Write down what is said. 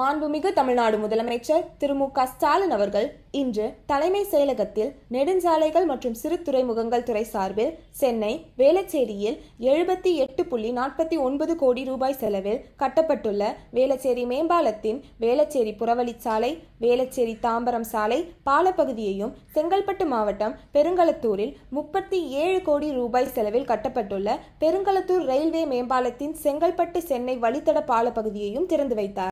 மாண்புமிகு தமிழ்நாடு முதலமைச்சர் திரு மு க ஸ்டாலின் அவர்கள் இன்று தலைமை செயலகத்தில் நெடுஞ்சாலைகள் மற்றும் சிறு துறைமுகங்கள் துறை சார்பில் சென்னை வேளச்சேரியில் எழுபத்தி எட்டு புள்ளி நாற்பத்தி ஒன்பது கோடி ரூபாய் செலவில் கட்டப்பட்டுள்ள வேளச்சேரி மேம்பாலத்தின் வேளச்சேரி புறவழிச்சாலை வேளச்சேரி தாம்பரம் சாலை பாலப்பகுதியையும் செங்கல்பட்டு மாவட்டம் பெருங்களத்தூரில் முப்பத்தி ஏழு கோடி ரூபாய் செலவில் கட்டப்பட்டுள்ள பெருங்களத்தூர் ரயில்வே மேம்பாலத்தின் செங்கல்பட்டு சென்னை வழித்தட பாலப்பகுதியையும் திறந்து வைத்தார்